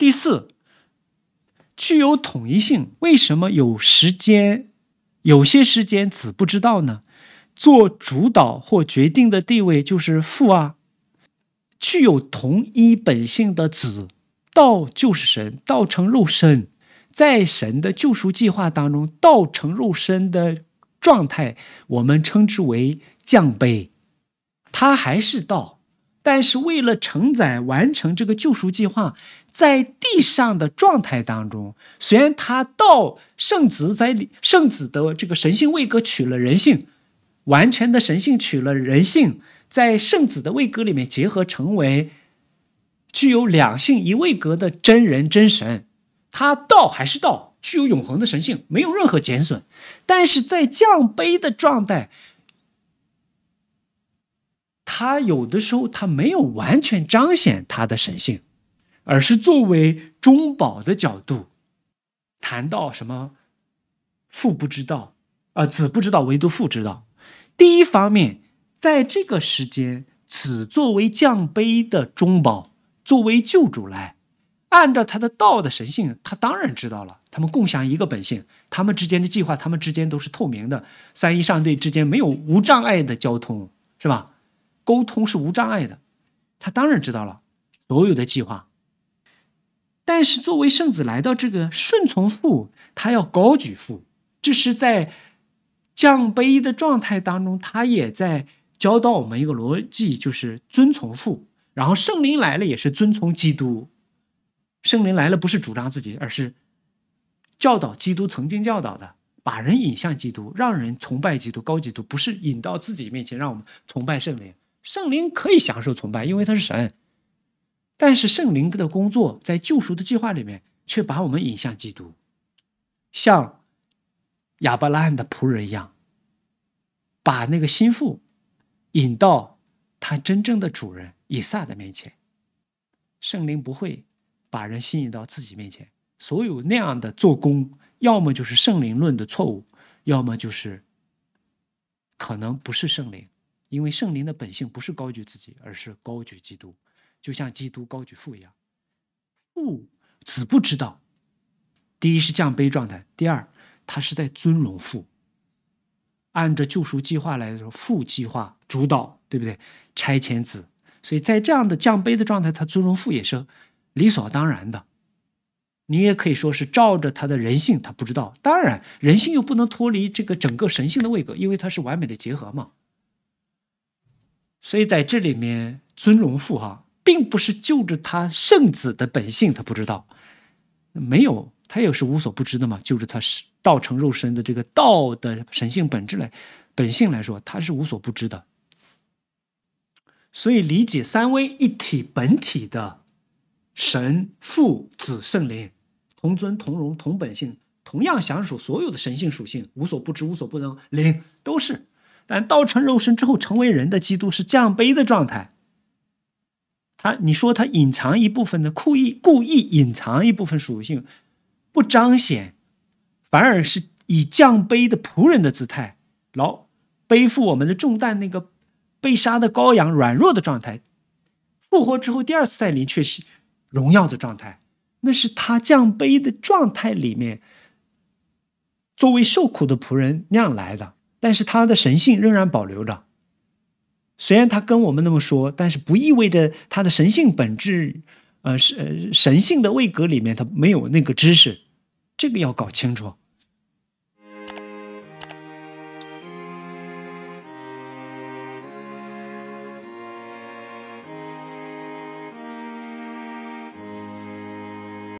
第四，具有统一性。为什么有时间有些时间子不知道呢？做主导或决定的地位就是父啊，具有同一本性的子道就是神。道成肉身，在神的救赎计划当中，道成肉身的状态，我们称之为降悲，他还是道。但是为了承载完成这个救赎计划，在地上的状态当中，虽然他道圣子在圣子的这个神性位格取了人性，完全的神性取了人性，在圣子的位格里面结合成为具有两性一位格的真人真神，他道还是道，具有永恒的神性，没有任何减损。但是在降卑的状态。他有的时候他没有完全彰显他的神性，而是作为中宝的角度谈到什么父不知道啊，子不知道，唯独父知道。第一方面，在这个时间，子作为将杯的中宝，作为救主来，按照他的道的神性，他当然知道了。他们共享一个本性，他们之间的计划，他们之间都是透明的。三一上帝之间没有无障碍的交通，是吧？沟通是无障碍的，他当然知道了所有的计划。但是作为圣子来到这个顺从父，他要高举父，这是在降卑的状态当中，他也在教导我们一个逻辑，就是遵从父。然后圣灵来了也是遵从基督，圣灵来了不是主张自己，而是教导基督曾经教导的，把人引向基督，让人崇拜基督，高基督，不是引到自己面前，让我们崇拜圣灵。圣灵可以享受崇拜，因为他是神。但是圣灵的工作在救赎的计划里面，却把我们引向基督，像亚伯拉罕的仆人一样，把那个心腹引到他真正的主人以撒的面前。圣灵不会把人吸引到自己面前。所有那样的做工，要么就是圣灵论的错误，要么就是可能不是圣灵。因为圣灵的本性不是高举自己，而是高举基督，就像基督高举父一样。父子不知道，第一是降卑状态，第二他是在尊荣父。按照救赎计划来说，父计划主导，对不对？差遣子，所以在这样的降卑的状态，他尊荣父也是理所当然的。你也可以说是照着他的人性，他不知道。当然，人性又不能脱离这个整个神性的位格，因为它是完美的结合嘛。所以在这里面，尊、荣、父，哈，并不是就着他圣子的本性，他不知道，没有，他也是无所不知的嘛。就是他是道成肉身的这个道的神性本质来，本性来说，他是无所不知的。所以理解三位一体本体的神、父、子、圣灵同尊同荣同本性，同样享受所有的神性属性，无所不知，无所不能，灵都是。但道成肉身之后成为人的基督是降卑的状态，他你说他隐藏一部分的故意，故意隐藏一部分属性，不彰显，反而是以降卑的仆人的姿态，劳背负我们的重担，那个被杀的羔羊软弱的状态，复活之后第二次再临却是荣耀的状态，那是他降卑的状态里面，作为受苦的仆人那样来的。但是他的神性仍然保留着，虽然他跟我们那么说，但是不意味着他的神性本质，呃，是神性的位格里面他没有那个知识，这个要搞清楚。